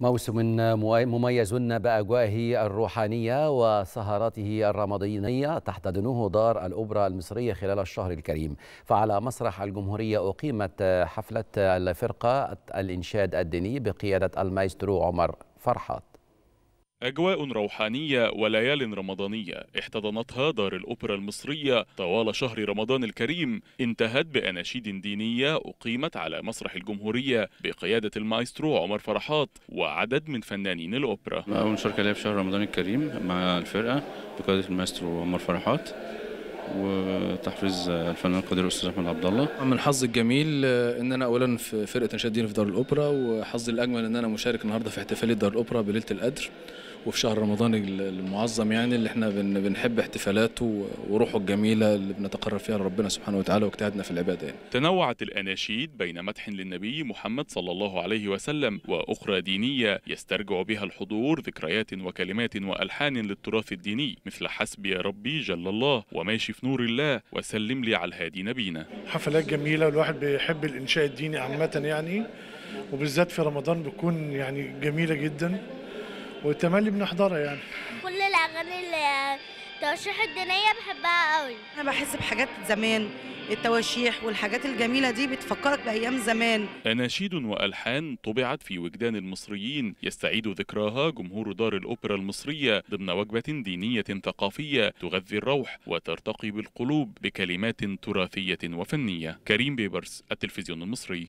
موسم مميز بأجوائه الروحانية وسهراته الرمضانية تحتضنه دار الأوبرا المصرية خلال الشهر الكريم فعلى مسرح الجمهورية أقيمت حفلة الفرقة الإنشاد الديني بقيادة المايسترو عمر فرحات أجواء روحانية وليال رمضانية احتضنتها دار الأوبرا المصرية طوال شهر رمضان الكريم انتهت بأناشيد دينية أقيمت على مسرح الجمهورية بقيادة المايسترو عمر فرحات وعدد من فنانين الأوبرا أول مشاركة ليا في شهر رمضان الكريم مع الفرقة بقيادة المايسترو عمر فرحات وتحفيز الفنان القدير الاستاذ احمد عبد الله من حظي الجميل ان آه، انا اولا في فرقه انشاد ديني في دار الاوبرا وحظي الاجمل ان انا مشارك النهارده في احتفاليه دار الاوبرا بليله القدر وفي شهر رمضان المعظم يعني اللي احنا بنحب احتفالاته وروحه الجميله اللي بنتقرب فيها لربنا سبحانه وتعالى واجتهادنا في العباده يعني. تنوعت الاناشيد بين مدح للنبي محمد صلى الله عليه وسلم واخرى دينيه يسترجع بها الحضور ذكريات وكلمات والحان للتراث الديني مثل حسبي يا ربي جل الله وماشي في نور الله وسلم لي على الهادي نبينا حفلات جميلة والواحد بيحب الإنشاء الديني عامة يعني وبالذات في رمضان بتكون يعني جميلة جدا وتملي بنحضرها يعني كل الأغاني اللي ترشيح الدينية بحبها قوي أنا بحس بحاجات زمان التواشيح والحاجات الجميلة دي بتفكرك بأيام زمان أناشيد وألحان طبعت في وجدان المصريين يستعيد ذكراها جمهور دار الأوبرا المصرية ضمن وجبة دينية ثقافية تغذي الروح وترتقي بالقلوب بكلمات تراثية وفنية كريم بيبرس التلفزيون المصري